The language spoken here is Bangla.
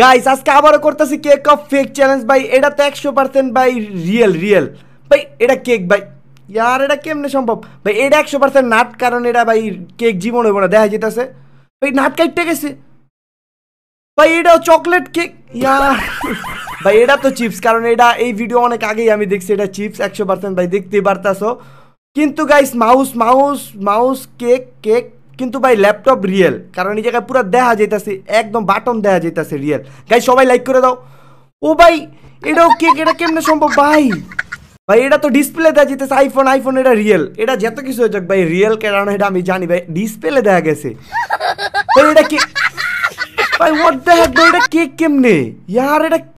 গাইস আজকে আবারও করতেছি কেক অফ ফেক চ্যালেঞ্জ ভাই এটা তো একশো পার্সেন্ট ভাই রিয়েল রিয়েল ভাই এটা কেক ভাই ইয়ার এটা কেমনে সম্ভব ভাই এটা একশো পার্সেন্ট নাট কারণ এটা ভাই কেক জীবন হইব না দেখা যেতেছে ভাই নাট কাটতে গেছে ভাই এটাও চকলেট কেক ইয়ার ভাই এটা তো চিপস কারণ এটা এই ভিডিও অনেক আগেই আমি দেখছি এটা চিপস একশো পার্সেন্ট ভাই দেখতেই পারতাসো কিন্তু guys mouse mouse mouse cake cake কিন্তু ভাই ল্যাপটপ রিয়েল কারণ এই জায়গায় পুরো দেখা যাইতাছে একদম বাটন দেখা যাইতাছে রিয়েল গাই সবাই লাইক করে দাও ও ভাই এটাও কে এটা কেমনে সম্ভব ভাই ভাই এটা তো ডিসপ্লে দেখা যেতেছে আইফোন আইফোন এটা রিয়েল এটা যত কিছু হয়ে যাক ভাই রিয়েল কারণ এটা আমি জানি ভাই ডিসপ্লে দেখা গেছে ভাই এটা কে ভাই হোয়াট দ্য হ্যাক এটা কে কেমনে ইয়ার এটা